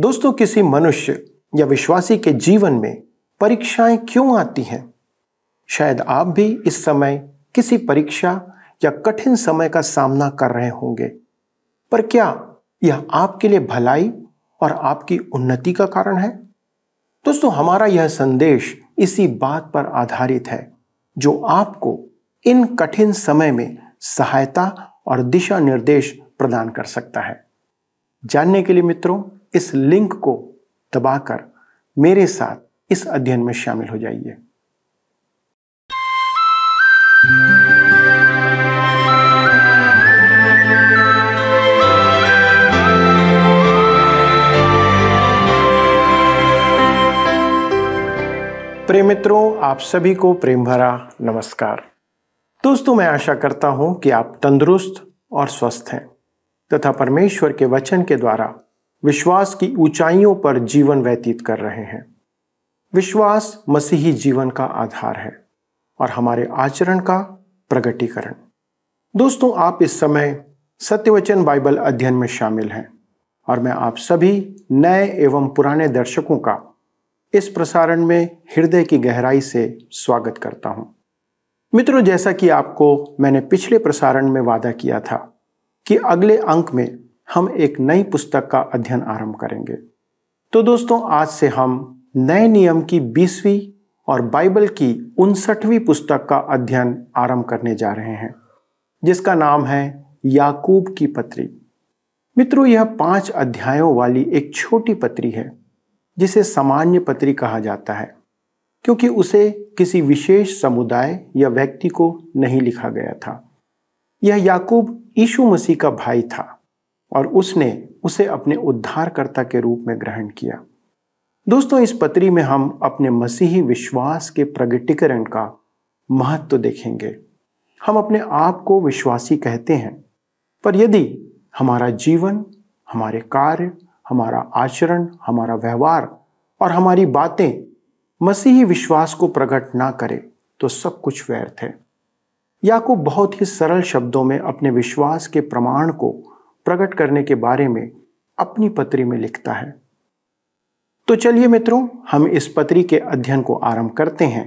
दोस्तों किसी मनुष्य या विश्वासी के जीवन में परीक्षाएं क्यों आती हैं शायद आप भी इस समय किसी परीक्षा या कठिन समय का सामना कर रहे होंगे पर क्या यह आपके लिए भलाई और आपकी उन्नति का कारण है दोस्तों हमारा यह संदेश इसी बात पर आधारित है जो आपको इन कठिन समय में सहायता और दिशा निर्देश प्रदान कर सकता है जानने के लिए मित्रों इस लिंक को दबाकर मेरे साथ इस अध्ययन में शामिल हो जाइए प्रेम मित्रों आप सभी को प्रेम भरा नमस्कार दोस्तों मैं आशा करता हूं कि आप तंदुरुस्त और स्वस्थ हैं तथा परमेश्वर के वचन के द्वारा विश्वास की ऊंचाइयों पर जीवन व्यतीत कर रहे हैं विश्वास मसीही जीवन का आधार है और हमारे आचरण का प्रगटीकरण दोस्तों आप इस समय सत्यवचन बाइबल अध्ययन में शामिल हैं और मैं आप सभी नए एवं पुराने दर्शकों का इस प्रसारण में हृदय की गहराई से स्वागत करता हूं मित्रों जैसा कि आपको मैंने पिछले प्रसारण में वादा किया था कि अगले अंक में हम एक नई पुस्तक का अध्ययन आरंभ करेंगे तो दोस्तों आज से हम नए नियम की बीसवीं और बाइबल की उनसठवीं पुस्तक का अध्ययन आरंभ करने जा रहे हैं जिसका नाम है याकूब की पत्री मित्रों यह पांच अध्यायों वाली एक छोटी पत्री है जिसे सामान्य पत्री कहा जाता है क्योंकि उसे किसी विशेष समुदाय या व्यक्ति को नहीं लिखा गया था यह याकूब यीशु मसीह का भाई था और उसने उसे अपने उद्धारकर्ता के रूप में ग्रहण किया दोस्तों इस पत्री में हम अपने मसीही विश्वास के प्रगटीकरण का महत्व तो देखेंगे हम अपने आप को विश्वासी कहते हैं पर यदि हमारा जीवन हमारे कार्य हमारा आचरण हमारा व्यवहार और हमारी बातें मसीही विश्वास को प्रकट ना करे तो सब कुछ व्यर्थ है याकूब बहुत ही सरल शब्दों में अपने विश्वास के प्रमाण को प्रकट करने के बारे में अपनी पत्री में लिखता है तो चलिए मित्रों हम इस पत्री के अध्ययन को आरंभ करते हैं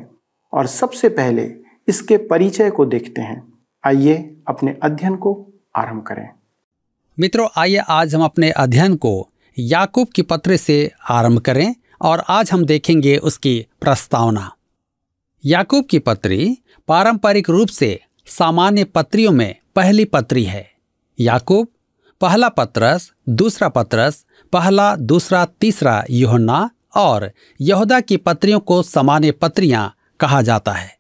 और सबसे पहले इसके परिचय को देखते हैं आइए अपने अध्ययन को आरंभ करें मित्रों आइए आज हम अपने अध्ययन को याकूब की पत्र से आरंभ करें और आज हम देखेंगे उसकी प्रस्तावना याकूब की पत्री पारंपरिक रूप से सामान्य पत्रियों में पहली पत्री है याकूब पहला पत्रस दूसरा पत्रस पहला दूसरा तीसरा योहन्ना और यहूदा की पत्रियों को सामान्य पत्रियां कहा जाता है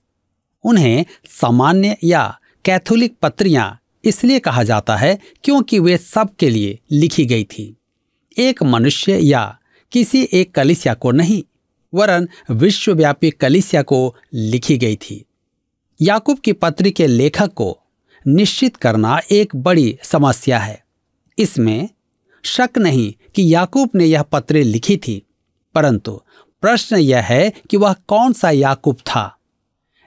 उन्हें सामान्य या कैथोलिक पत्रियां इसलिए कहा जाता है क्योंकि वे सबके लिए लिखी गई थी एक मनुष्य या किसी एक कलिसिया को नहीं वरन विश्वव्यापी कलिसिया को लिखी गई थी याकूब की पत्री के लेखक को निश्चित करना एक बड़ी समस्या है इसमें शक नहीं कि याकूब ने यह पत्र लिखी थी परंतु प्रश्न यह है कि वह कौन सा याकूब था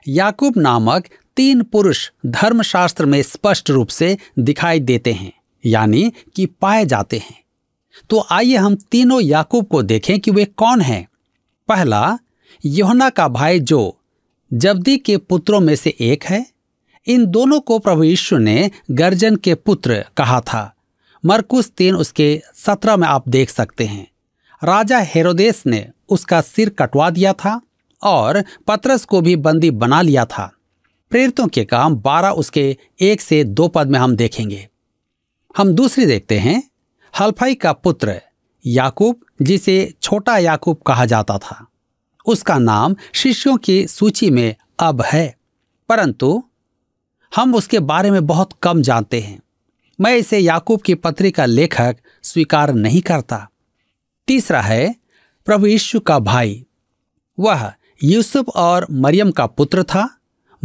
याकूब नामक तीन पुरुष धर्मशास्त्र में स्पष्ट रूप से दिखाई देते हैं यानी कि पाए जाते हैं तो आइए हम तीनों याकूब को देखें कि वे कौन हैं पहला योहना का भाई जो जब्दी के पुत्रों में से एक है इन दोनों को प्रभु यीशु ने गर्जन के पुत्र कहा था मरकुस तीन उसके सत्रह में आप देख सकते हैं राजा हेरोदेस ने उसका सिर कटवा दिया था और पतरस को भी बंदी बना लिया था प्रेरितों के काम बारह उसके एक से दो पद में हम देखेंगे हम दूसरी देखते हैं हल्फाई का पुत्र याकूब जिसे छोटा याकूब कहा जाता था उसका नाम शिष्यों की सूची में अब है परंतु हम उसके बारे में बहुत कम जानते हैं मैं इसे याकूब की पत्री का लेखक स्वीकार नहीं करता तीसरा है प्रभु यीशु का भाई वह यूसुफ और मरियम का पुत्र था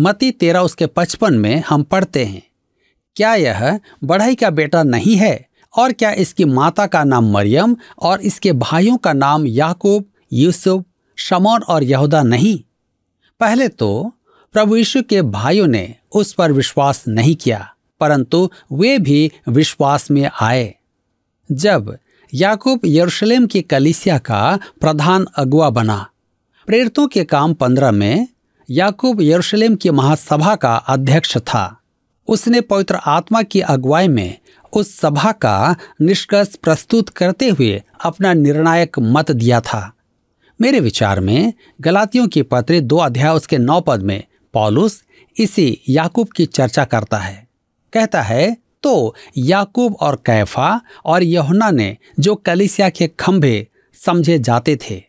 मती तेरा उसके पचपन में हम पढ़ते हैं क्या यह बढ़ई का बेटा नहीं है और क्या इसकी माता का नाम मरियम और इसके भाइयों का नाम याकूब यूसुफ शमौन और यहूदा नहीं पहले तो प्रभु यीशु के भाइयों ने उस पर विश्वास नहीं किया परंतु वे भी विश्वास में आए जब याकूब यरूशलेम की कलिसिया का प्रधान अगुआ बना प्रेरितों के काम पंद्रह में याकूब यरूशलेम की महासभा का अध्यक्ष था उसने पवित्र आत्मा की अगुवाई में उस सभा का निष्कर्ष प्रस्तुत करते हुए अपना निर्णायक मत दिया था मेरे विचार में गलातियों की पत्र दो अध्याय उसके नौ पद में पॉलुस इसी याकूब की चर्चा करता है कहता है तो याकूब और कैफा और यहुना ने जो कलिसिया के खंभे समझे जाते थे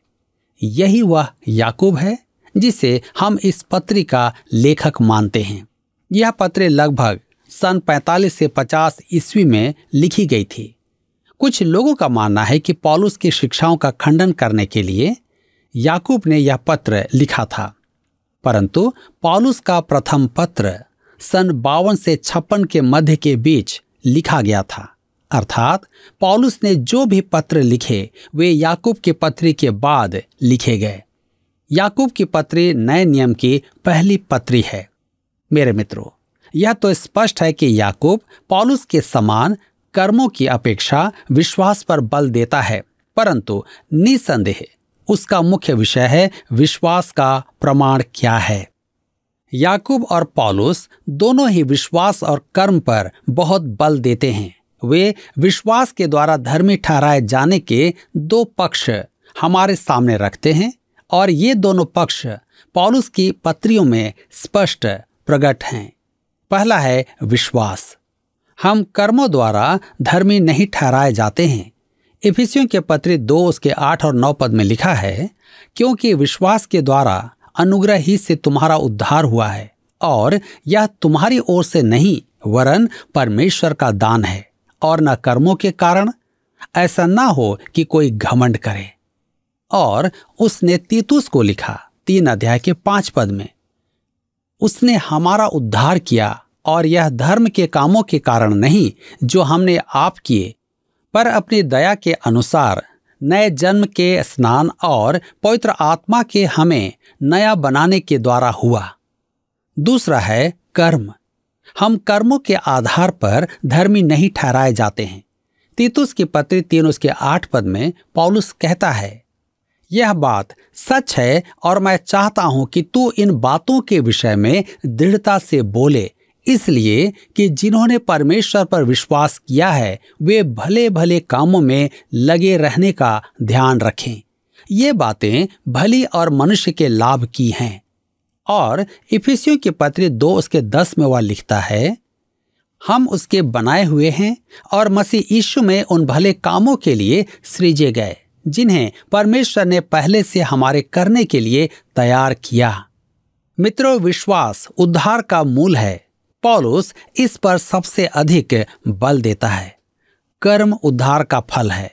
यही वह याकूब है जिसे हम इस पत्री का लेखक मानते हैं यह पत्र लगभग सन 45 से 50 ईस्वी में लिखी गई थी कुछ लोगों का मानना है कि पॉलुस की शिक्षाओं का खंडन करने के लिए याकूब ने यह पत्र लिखा था परंतु पॉलुस का प्रथम पत्र सन बावन से छप्पन के मध्य के बीच लिखा गया था अर्थात पॉलुस ने जो भी पत्र लिखे वे याकूब के पत्री के बाद लिखे गए याकूब की पत्री नए नियम की पहली पत्री है मेरे मित्रों यह तो स्पष्ट है कि याकूब पॉलुस के समान कर्मों की अपेक्षा विश्वास पर बल देता है परंतु निसंदेह उसका मुख्य विषय है विश्वास का प्रमाण क्या है याकूब और पॉलुस दोनों ही विश्वास और कर्म पर बहुत बल देते हैं वे विश्वास के द्वारा धर्मी ठहराए जाने के दो पक्ष हमारे सामने रखते हैं और ये दोनों पक्ष पॉलुस की पत्रियों में स्पष्ट प्रकट हैं पहला है विश्वास हम कर्मों द्वारा धर्मी नहीं ठहराए जाते हैं इफिसियों के पत्री दो उसके आठ और नौ पद में लिखा है क्योंकि विश्वास के द्वारा अनुग्रह ही से तुम्हारा उद्धार हुआ है और यह तुम्हारी ओर से नहीं वरन परमेश्वर का दान है और न कर्मों के कारण ऐसा ना हो कि कोई घमंड करे और उसने तीतुस को लिखा तीन अध्याय के पांच पद में उसने हमारा उद्धार किया और यह धर्म के कामों के कारण नहीं जो हमने आप किए पर अपनी दया के अनुसार नए जन्म के स्नान और पवित्र आत्मा के हमें नया बनाने के द्वारा हुआ दूसरा है कर्म हम कर्मों के आधार पर धर्मी नहीं ठहराए जाते हैं तीतुस की पत्री तीन उसके आठ पद में पौलुस कहता है यह बात सच है और मैं चाहता हूं कि तू इन बातों के विषय में दृढ़ता से बोले इसलिए कि जिन्होंने परमेश्वर पर विश्वास किया है वे भले भले कामों में लगे रहने का ध्यान रखें ये बातें भली और मनुष्य के लाभ की हैं और इफिसियों के पत्र दो उसके दस में वह लिखता है हम उसके बनाए हुए हैं और मसीह यीशु में उन भले कामों के लिए सृजे गए जिन्हें परमेश्वर ने पहले से हमारे करने के लिए तैयार किया मित्रों विश्वास उद्धार का मूल है पॉलुस इस पर सबसे अधिक बल देता है कर्म उद्धार का फल है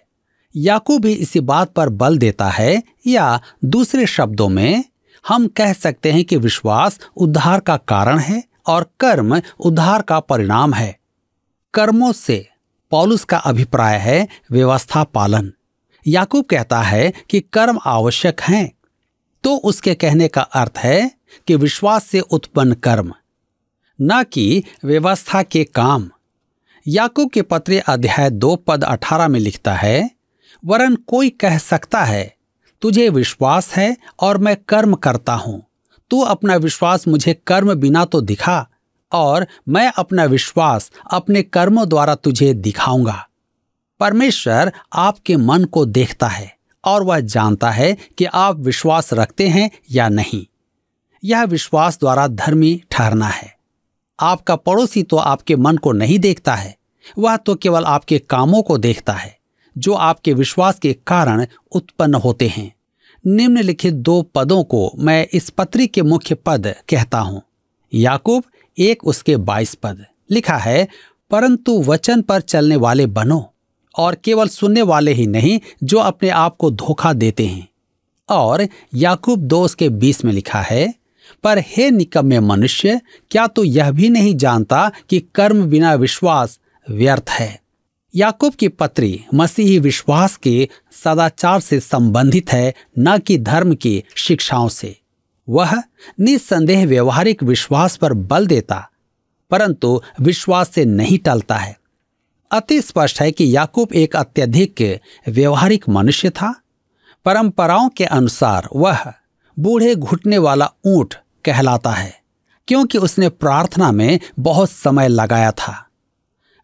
याकूब भी इसी बात पर बल देता है या दूसरे शब्दों में हम कह सकते हैं कि विश्वास उद्धार का कारण है और कर्म उद्धार का परिणाम है कर्मों से पौलुस का अभिप्राय है व्यवस्था पालन याकूब कहता है कि कर्म आवश्यक हैं तो उसके कहने का अर्थ है कि विश्वास से उत्पन्न कर्म न कि व्यवस्था के काम याकूब के पत्र अध्याय दो पद अठारह में लिखता है वरन कोई कह सकता है तुझे विश्वास है और मैं कर्म करता हूं तू अपना विश्वास मुझे कर्म बिना तो दिखा और मैं अपना विश्वास अपने कर्मों द्वारा तुझे दिखाऊंगा परमेश्वर आपके मन को देखता है और वह जानता है कि आप विश्वास रखते हैं या नहीं यह विश्वास द्वारा धर्मी ठहरना है आपका पड़ोसी तो आपके मन को नहीं देखता है वह तो केवल आपके कामों को देखता है जो आपके विश्वास के कारण उत्पन्न होते हैं निम्नलिखित दो पदों को मैं इस पत्री के मुख्य पद कहता हूं याकूब एक उसके बाईस पद लिखा है परंतु वचन पर चलने वाले बनो और केवल सुनने वाले ही नहीं जो अपने आप को धोखा देते हैं और याकूब दो उसके बीस में लिखा है पर हे निकम्मे मनुष्य क्या तू तो यह भी नहीं जानता कि कर्म बिना विश्वास व्यर्थ है याकूब की पत्री मसीही विश्वास के सदाचार से संबंधित है न कि धर्म की शिक्षाओं से वह निसंदेह व्यवहारिक विश्वास पर बल देता परंतु विश्वास से नहीं टलता है अति स्पष्ट है कि याकूब एक अत्यधिक व्यवहारिक मनुष्य था परंपराओं के अनुसार वह बूढ़े घुटने वाला ऊंट कहलाता है क्योंकि उसने प्रार्थना में बहुत समय लगाया था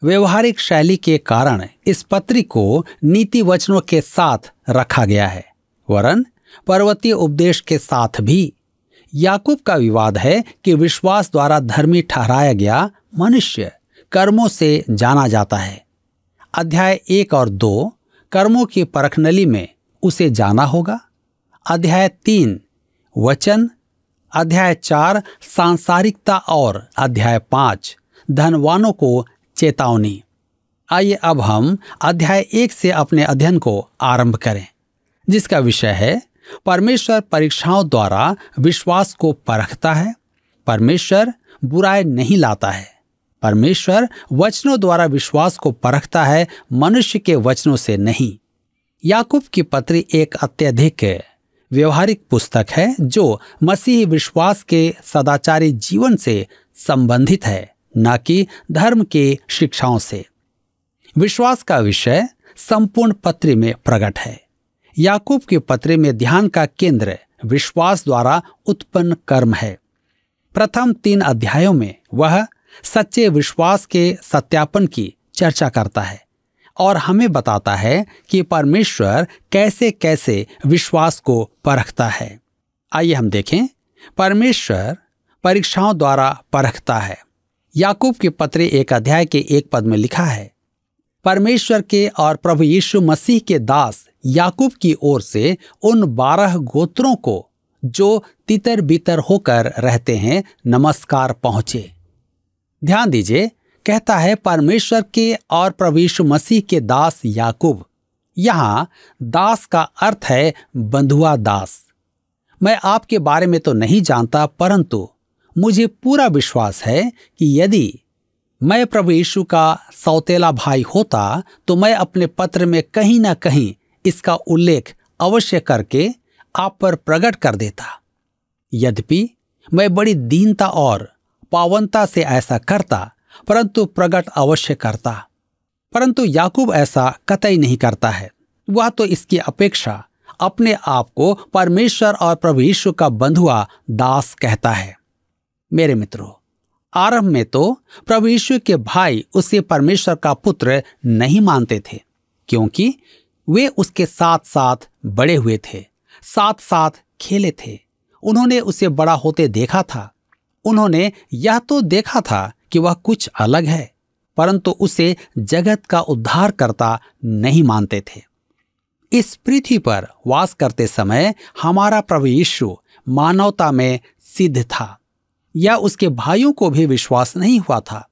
व्यवहारिक शैली के कारण इस पत्री को नीति वचनों के साथ रखा गया है वरन पर्वतीय उपदेश के साथ भी याकूब का विवाद है कि विश्वास द्वारा धर्मी ठहराया गया मनुष्य कर्मों से जाना जाता है अध्याय एक और दो कर्मों की परखनली में उसे जाना होगा अध्याय तीन वचन अध्याय चार सांसारिकता और अध्याय पांच धनवानों को चेतावनी आइए अब हम अध्याय एक से अपने अध्ययन को आरंभ करें जिसका विषय है परमेश्वर परीक्षाओं द्वारा विश्वास को परखता है परमेश्वर बुराई नहीं लाता है परमेश्वर वचनों द्वारा विश्वास को परखता है मनुष्य के वचनों से नहीं याकूब की पत्री एक अत्यधिक व्यवहारिक पुस्तक है जो मसीह विश्वास के सदाचारी जीवन से संबंधित है न कि धर्म के शिक्षाओं से विश्वास का विषय संपूर्ण पत्र में प्रकट है याकूब के पत्र में ध्यान का केंद्र विश्वास द्वारा उत्पन्न कर्म है प्रथम तीन अध्यायों में वह सच्चे विश्वास के सत्यापन की चर्चा करता है और हमें बताता है कि परमेश्वर कैसे कैसे विश्वास को परखता है आइए हम देखें परमेश्वर परीक्षाओं द्वारा परखता है याकूब के पत्रे एक अध्याय के एक पद में लिखा है परमेश्वर के और प्रभु यीशु मसीह के दास याकूब की ओर से उन बारह गोत्रों को जो तितर बितर होकर रहते हैं नमस्कार पहुंचे ध्यान दीजिए कहता है परमेश्वर के और प्रवेश मसीह के दास याकूब यहाँ दास का अर्थ है बंधुआ दास मैं आपके बारे में तो नहीं जानता परंतु मुझे पूरा विश्वास है कि यदि मैं प्रभु यीशु का सौतेला भाई होता तो मैं अपने पत्र में कहीं ना कहीं इसका उल्लेख अवश्य करके आप पर प्रकट कर देता यद्यपि मैं बड़ी दीनता और पावनता से ऐसा करता परंतु प्रकट अवश्य करता परंतु याकूब ऐसा कतई नहीं करता है वह तो इसकी अपेक्षा अपने आप को परमेश्वर और प्रभु ईश्वर का बंधुआ दास कहता है मेरे मित्रों आरंभ में तो प्रभु ईश्वर के भाई उसे परमेश्वर का पुत्र नहीं मानते थे क्योंकि वे उसके साथ साथ बड़े हुए थे साथ साथ खेले थे उन्होंने उसे बड़ा होते देखा था उन्होंने यह तो देखा था कि वह कुछ अलग है परंतु उसे जगत का उद्धार करता नहीं मानते थे इस पृथ्वी पर वास करते समय हमारा प्रभु यीशु मानवता में सिद्ध था या उसके भाइयों को भी विश्वास नहीं हुआ था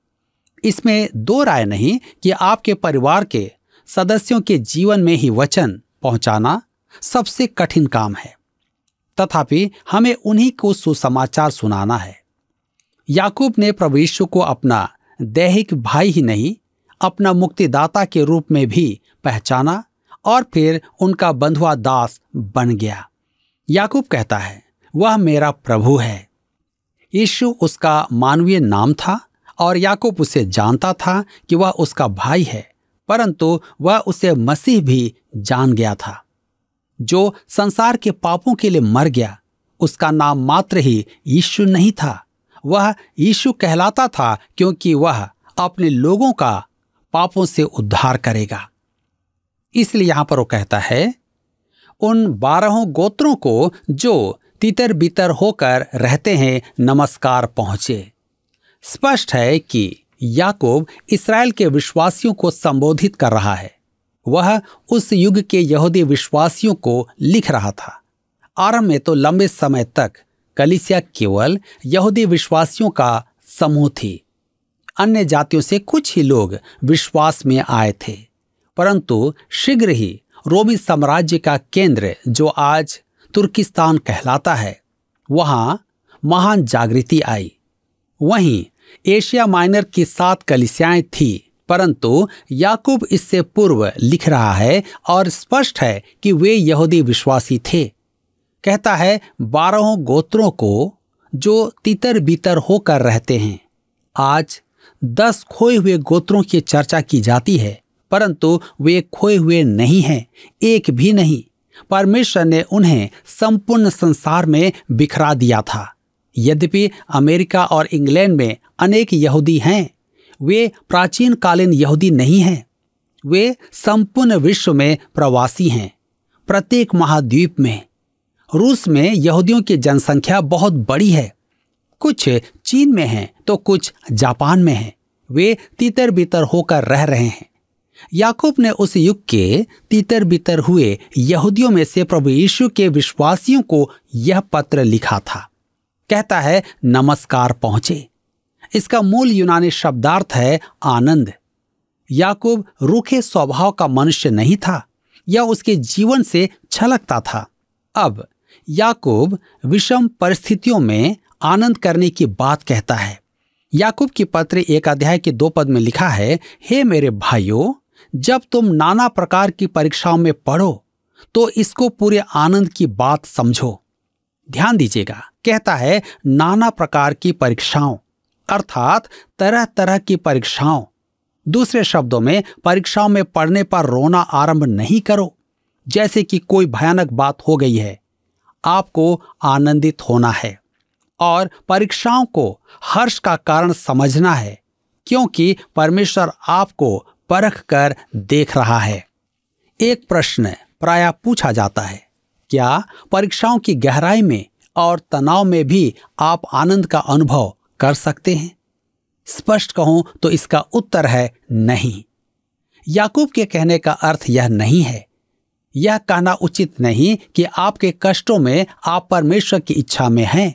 इसमें दो राय नहीं कि आपके परिवार के सदस्यों के जीवन में ही वचन पहुंचाना सबसे कठिन काम है तथापि हमें उन्हीं को सुसमाचार सुनाना है याकूब ने प्रभु यीशु को अपना दैहिक भाई ही नहीं अपना मुक्तिदाता के रूप में भी पहचाना और फिर उनका बंधुआ दास बन गया याकूब कहता है वह मेरा प्रभु है यीशु उसका मानवीय नाम था और याकूब उसे जानता था कि वह उसका भाई है परंतु वह उसे मसीह भी जान गया था जो संसार के पापों के लिए मर गया उसका नाम मात्र ही यीशु नहीं था वह यीशु कहलाता था क्योंकि वह अपने लोगों का पापों से उद्धार करेगा इसलिए यहां पर वो कहता है उन बारहों गोत्रों को जो तितर बितर होकर रहते हैं नमस्कार पहुंचे स्पष्ट है कि याकूब इसराइल के विश्वासियों को संबोधित कर रहा है वह उस युग के यहूदी विश्वासियों को लिख रहा था आरंभ में तो लंबे समय तक कलिसिया केवल यहूदी विश्वासियों का समूह थी अन्य जातियों से कुछ ही लोग विश्वास में आए थे परंतु शीघ्र ही रोमी साम्राज्य का केंद्र जो आज तुर्किस्तान कहलाता है वहां महान जागृति आई वहीं एशिया माइनर की सात कलिसियाएं थी परंतु याकूब इससे पूर्व लिख रहा है और स्पष्ट है कि वे यहूदी विश्वासी थे कहता है बारहों गोत्रों को जो तितर बितर होकर रहते हैं आज दस खोए हुए गोत्रों की चर्चा की जाती है परंतु वे खोए हुए नहीं हैं एक भी नहीं परमेश्वर ने उन्हें संपूर्ण संसार में बिखरा दिया था यद्यपि अमेरिका और इंग्लैंड में अनेक यहूदी हैं वे प्राचीन कालीन यहूदी नहीं हैं वे संपूर्ण विश्व में प्रवासी हैं प्रत्येक महाद्वीप में रूस में यहूदियों की जनसंख्या बहुत बड़ी है कुछ चीन में हैं तो कुछ जापान में हैं वे तीतर बीतर होकर रह रहे हैं याकूब ने उस युग के तीतर बीतर हुए यहूदियों में से प्रभु यीशु के विश्वासियों को यह पत्र लिखा था कहता है नमस्कार पहुंचे इसका मूल यूनानी शब्दार्थ है आनंद याकूब रूखे स्वभाव का मनुष्य नहीं था यह उसके जीवन से छलकता था अब याकूब विषम परिस्थितियों में आनंद करने की बात कहता है याकूब की पत्र एक अध्याय के दो पद में लिखा है हे मेरे भाइयों जब तुम नाना प्रकार की परीक्षाओं में पढ़ो तो इसको पूरे आनंद की बात समझो ध्यान दीजिएगा कहता है नाना प्रकार की परीक्षाओं अर्थात तरह तरह की परीक्षाओं दूसरे शब्दों में परीक्षाओं में पढ़ने पर रोना आरंभ नहीं करो जैसे कि कोई भयानक बात हो गई है आपको आनंदित होना है और परीक्षाओं को हर्ष का कारण समझना है क्योंकि परमेश्वर आपको परख कर देख रहा है एक प्रश्न प्राय पूछा जाता है क्या परीक्षाओं की गहराई में और तनाव में भी आप आनंद का अनुभव कर सकते हैं स्पष्ट कहूं तो इसका उत्तर है नहीं याकूब के कहने का अर्थ यह नहीं है यह कहना उचित नहीं कि आपके कष्टों में आप परमेश्वर की इच्छा में हैं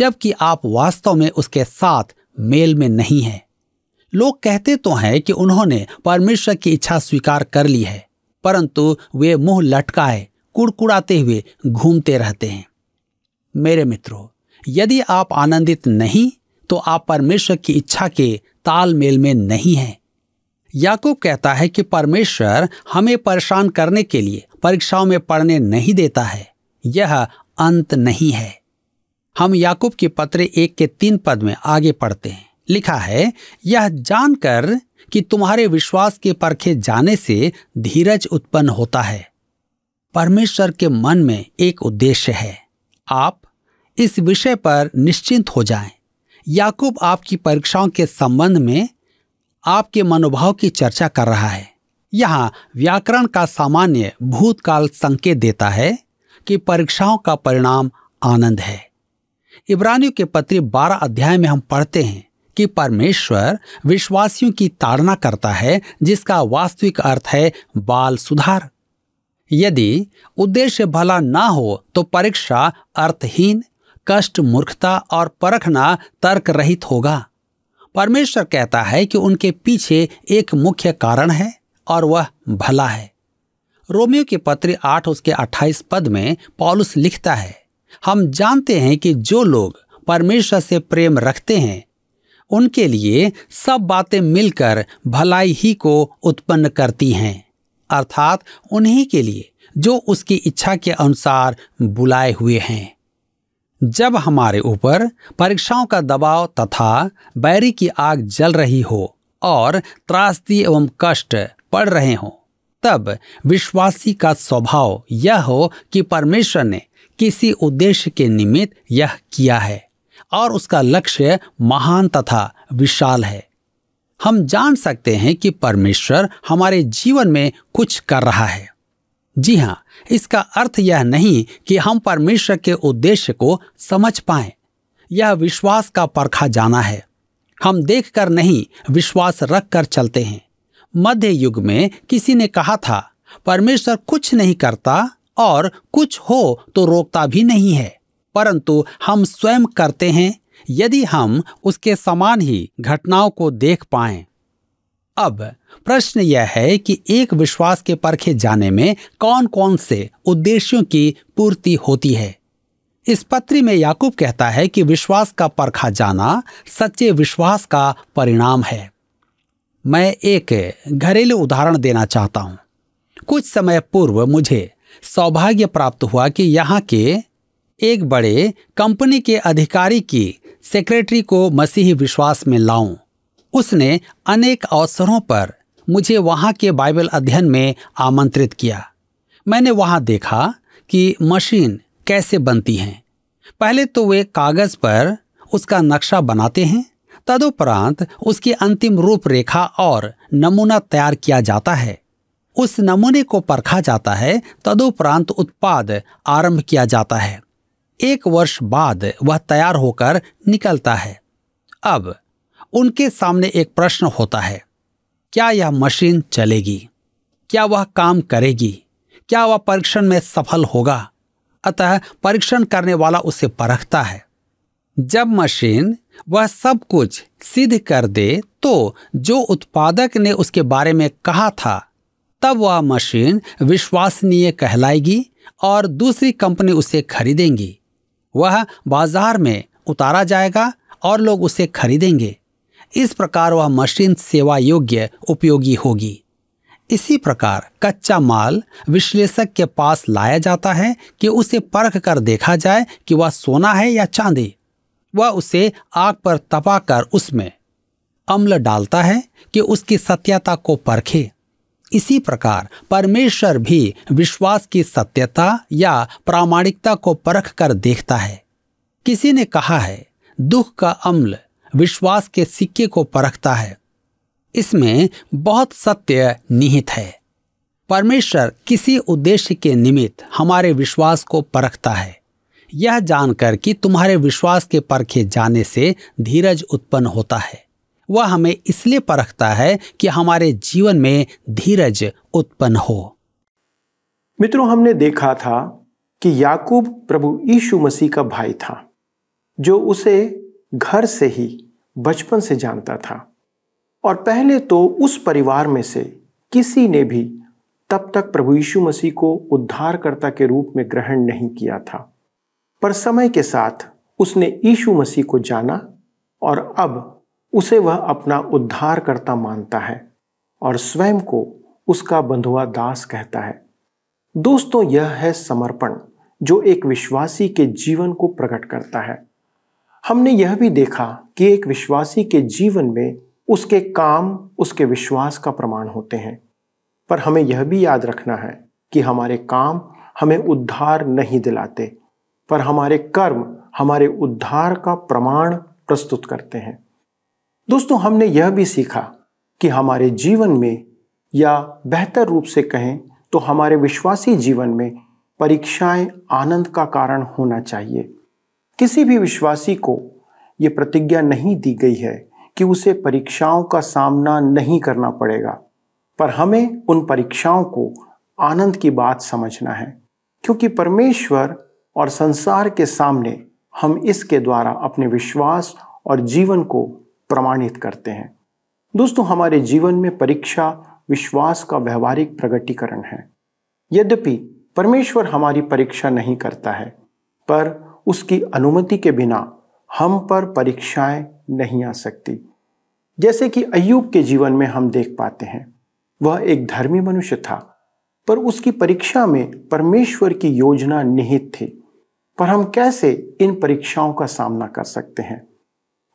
जबकि आप वास्तव में उसके साथ मेल में नहीं हैं लोग कहते तो हैं कि उन्होंने परमेश्वर की इच्छा स्वीकार कर ली है परंतु वे मुंह लटकाए कुड़कुड़ाते हुए घूमते रहते हैं मेरे मित्रों यदि आप आनंदित नहीं तो आप परमेश्वर की इच्छा के तालमेल में नहीं हैं याकूब कहता है कि परमेश्वर हमें परेशान करने के लिए परीक्षाओं में पढ़ने नहीं देता है यह अंत नहीं है हम याकूब के पत्र एक के तीन पद में आगे पढ़ते हैं लिखा है यह जानकर कि तुम्हारे विश्वास के परखे जाने से धीरज उत्पन्न होता है परमेश्वर के मन में एक उद्देश्य है आप इस विषय पर निश्चिंत हो जाएं। याकूब आपकी परीक्षाओं के संबंध में आपके मनोभाव की चर्चा कर रहा है यहाँ व्याकरण का सामान्य भूतकाल संकेत देता है कि परीक्षाओं का परिणाम आनंद है इब्रानियों के पत्री बारह अध्याय में हम पढ़ते हैं कि परमेश्वर विश्वासियों की ताड़ना करता है जिसका वास्तविक अर्थ है बाल सुधार यदि उद्देश्य भला ना हो तो परीक्षा अर्थहीन कष्ट मूर्खता और परखना तर्क रहित होगा परमेश्वर कहता है कि उनके पीछे एक मुख्य कारण है और वह भला है रोमियो के पत्र आठ उसके अट्ठाईस पद में पॉलुस लिखता है हम जानते हैं कि जो लोग परमेश्वर से प्रेम रखते हैं उनके लिए सब बातें मिलकर भलाई ही को उत्पन्न करती हैं अर्थात उन्हीं के लिए जो उसकी इच्छा के अनुसार बुलाए हुए हैं जब हमारे ऊपर परीक्षाओं का दबाव तथा बैरी की आग जल रही हो और त्रासदी एवं कष्ट पड़ रहे हों तब विश्वासी का स्वभाव यह हो कि परमेश्वर ने किसी उद्देश्य के निमित्त यह किया है और उसका लक्ष्य महान तथा विशाल है हम जान सकते हैं कि परमेश्वर हमारे जीवन में कुछ कर रहा है जी हाँ इसका अर्थ यह नहीं कि हम परमेश्वर के उद्देश्य को समझ पाए यह विश्वास का परखा जाना है हम देखकर नहीं विश्वास रखकर चलते हैं मध्य युग में किसी ने कहा था परमेश्वर कुछ नहीं करता और कुछ हो तो रोकता भी नहीं है परंतु हम स्वयं करते हैं यदि हम उसके समान ही घटनाओं को देख पाए अब प्रश्न यह है कि एक विश्वास के परखे जाने में कौन कौन से उद्देश्यों की पूर्ति होती है इस पत्री में याकूब कहता है कि विश्वास का परखा जाना सच्चे विश्वास का परिणाम है मैं एक घरेलू उदाहरण देना चाहता हूं कुछ समय पूर्व मुझे सौभाग्य प्राप्त हुआ कि यहाँ के एक बड़े कंपनी के अधिकारी की सेक्रेटरी को मसीही विश्वास में लाऊं उसने अनेक अवसरों पर मुझे वहाँ के बाइबल अध्ययन में आमंत्रित किया मैंने वहाँ देखा कि मशीन कैसे बनती हैं पहले तो वे कागज़ पर उसका नक्शा बनाते हैं तदुपरांत उसकी अंतिम रूपरेखा और नमूना तैयार किया जाता है उस नमूने को परखा जाता है तदुपरांत उत्पाद आरंभ किया जाता है एक वर्ष बाद वह तैयार होकर निकलता है अब उनके सामने एक प्रश्न होता है क्या यह मशीन चलेगी क्या वह काम करेगी क्या वह परीक्षण में सफल होगा अतः परीक्षण करने वाला उसे परखता है जब मशीन वह सब कुछ सिद्ध कर दे तो जो उत्पादक ने उसके बारे में कहा था तब वह मशीन विश्वसनीय कहलाएगी और दूसरी कंपनी उसे खरीदेंगी वह बाजार में उतारा जाएगा और लोग उसे खरीदेंगे इस प्रकार वह मशीन सेवा योग्य उपयोगी होगी इसी प्रकार कच्चा माल विश्लेषक के पास लाया जाता है कि उसे परख कर देखा जाए कि वह सोना है या चांदी वह उसे आग पर तपाकर उसमें अम्ल डालता है कि उसकी सत्यता को परखे इसी प्रकार परमेश्वर भी विश्वास की सत्यता या प्रामाणिकता को परख कर देखता है किसी ने कहा है दुख का अम्ल विश्वास के सिक्के को परखता है इसमें बहुत सत्य निहित है परमेश्वर किसी उद्देश्य के निमित्त हमारे विश्वास को परखता है यह जानकर कि तुम्हारे विश्वास के परखे जाने से धीरज उत्पन्न होता है वह हमें इसलिए परखता है कि हमारे जीवन में धीरज उत्पन्न हो मित्रों हमने देखा था कि याकूब प्रभु यीशु मसीह का भाई था जो उसे घर से ही बचपन से जानता था और पहले तो उस परिवार में से किसी ने भी तब तक प्रभु यीशु मसीह को उद्धारकर्ता के रूप में ग्रहण नहीं किया था पर समय के साथ उसने यीशु मसीह को जाना और अब उसे वह अपना उद्धारकर्ता मानता है और स्वयं को उसका बंधुआ दास कहता है दोस्तों यह है समर्पण जो एक विश्वासी के जीवन को प्रकट करता है हमने यह भी देखा कि एक विश्वासी के जीवन में उसके काम उसके विश्वास का प्रमाण होते हैं पर हमें यह भी याद रखना है कि हमारे काम हमें उद्धार नहीं दिलाते पर हमारे कर्म हमारे उद्धार का प्रमाण प्रस्तुत करते हैं दोस्तों हमने यह भी सीखा कि हमारे जीवन में या बेहतर रूप से कहें तो हमारे विश्वासी जीवन में परीक्षाएं आनंद का कारण होना चाहिए किसी भी विश्वासी को ये प्रतिज्ञा नहीं दी गई है कि उसे परीक्षाओं का सामना नहीं करना पड़ेगा पर हमें उन परीक्षाओं को आनंद की बात समझना है क्योंकि परमेश्वर और संसार के सामने हम इसके द्वारा अपने विश्वास और जीवन को प्रमाणित करते हैं दोस्तों हमारे जीवन में परीक्षा विश्वास का व्यवहारिक प्रगटीकरण है यद्यपि परमेश्वर हमारी परीक्षा नहीं करता है पर उसकी अनुमति के बिना हम पर परीक्षाएं नहीं आ सकती जैसे कि अयुब के जीवन में हम देख पाते हैं वह एक धर्मी मनुष्य था पर उसकी परीक्षा में परमेश्वर की योजना निहित थी पर हम कैसे इन परीक्षाओं का सामना कर सकते हैं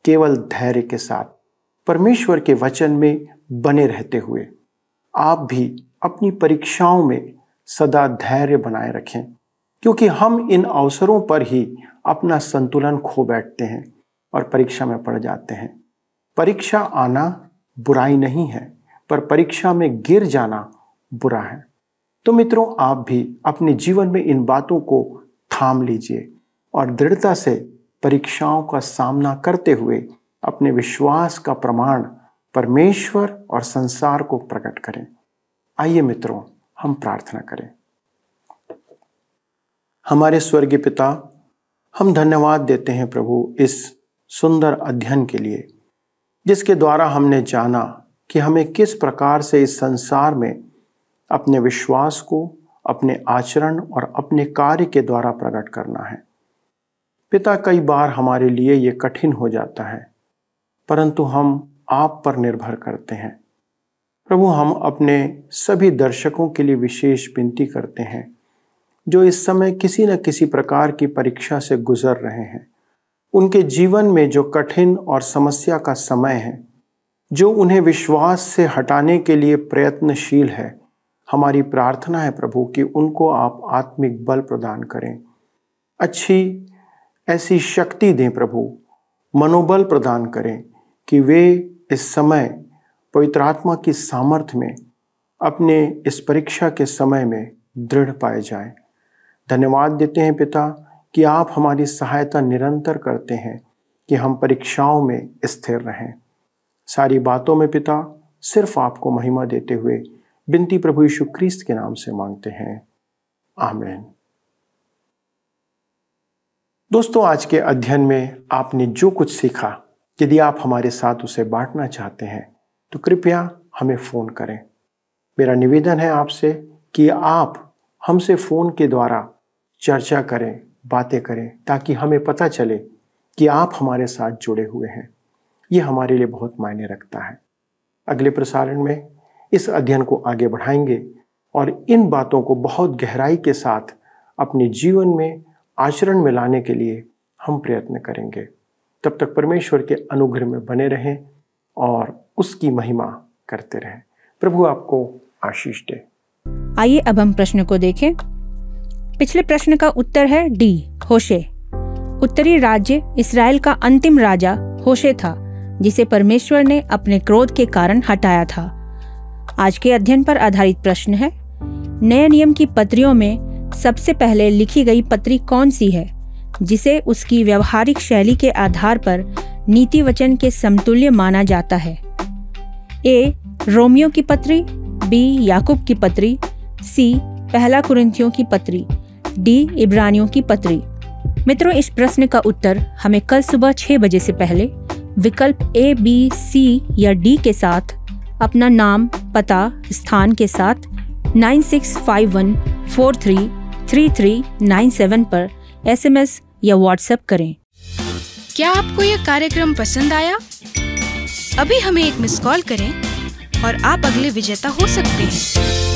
केवल धैर्य के साथ परमेश्वर के वचन में बने रहते हुए आप भी अपनी परीक्षाओं में सदा धैर्य बनाए रखें क्योंकि हम इन अवसरों पर ही अपना संतुलन खो बैठते हैं और परीक्षा में पड़ जाते हैं परीक्षा आना बुराई नहीं है पर परीक्षा में गिर जाना बुरा है तो मित्रों आप भी अपने जीवन में इन बातों को थाम लीजिए और दृढ़ता से परीक्षाओं का सामना करते हुए अपने विश्वास का प्रमाण परमेश्वर और संसार को प्रकट करें आइए मित्रों हम प्रार्थना करें हमारे स्वर्गीय पिता हम धन्यवाद देते हैं प्रभु इस सुंदर अध्ययन के लिए जिसके द्वारा हमने जाना कि हमें किस प्रकार से इस संसार में अपने विश्वास को अपने आचरण और अपने कार्य के द्वारा प्रकट करना है पिता कई बार हमारे लिए ये कठिन हो जाता है परंतु हम आप पर निर्भर करते हैं प्रभु हम अपने सभी दर्शकों के लिए विशेष विनती करते हैं जो इस समय किसी न किसी प्रकार की परीक्षा से गुजर रहे हैं उनके जीवन में जो कठिन और समस्या का समय है जो उन्हें विश्वास से हटाने के लिए प्रयत्नशील है हमारी प्रार्थना है प्रभु कि उनको आप आत्मिक बल प्रदान करें अच्छी ऐसी शक्ति दें प्रभु मनोबल प्रदान करें कि वे इस समय पवित्र आत्मा की सामर्थ्य में अपने इस परीक्षा के समय में दृढ़ पाए जाएं धन्यवाद देते हैं पिता कि आप हमारी सहायता निरंतर करते हैं कि हम परीक्षाओं में स्थिर रहें सारी बातों में पिता सिर्फ आपको महिमा देते हुए बिनती प्रभु यीशु क्रिस्त के नाम से मांगते हैं आमेन दोस्तों आज के अध्ययन में आपने जो कुछ सीखा यदि आप हमारे साथ उसे बांटना चाहते हैं तो कृपया हमें फ़ोन करें मेरा निवेदन है आपसे कि आप हमसे फ़ोन के द्वारा चर्चा करें बातें करें ताकि हमें पता चले कि आप हमारे साथ जुड़े हुए हैं ये हमारे लिए बहुत मायने रखता है अगले प्रसारण में इस अध्ययन को आगे बढ़ाएंगे और इन बातों को बहुत गहराई के साथ अपने जीवन में आचरण में लाने के लिए हम प्रयत्न करेंगे तब तक परमेश्वर के अनुग्रह में बने रहें और उसकी महिमा करते रहें प्रभु आपको आशीष दे आइए अब हम प्रश्न को देखें पिछले प्रश्न का उत्तर है डी होशे उत्तरी राज्य इसराइल का अंतिम राजा होशे था जिसे परमेश्वर ने अपने क्रोध के कारण हटाया था आज के अध्ययन पर आधारित प्रश्न है नए नियम की पत्रियों में सबसे पहले लिखी गई पत्री कौन सी है जिसे उसकी व्यवहारिक शैली के आधार पर नीति वचन के समतुल्य माना जाता है ए रोमियो की पत्री बी याकूब की पत्री सी पहला कुरिंथियों की पत्री डी इब्रानियों की पत्री मित्रों इस प्रश्न का उत्तर हमें कल सुबह छह बजे से पहले विकल्प ए बी सी या डी के साथ अपना नाम पता स्थान के साथ 9651433397 पर एसएमएस या व्हाट्सएप करें क्या आपको यह कार्यक्रम पसंद आया अभी हमें एक मिस कॉल करें और आप अगले विजेता हो सकते हैं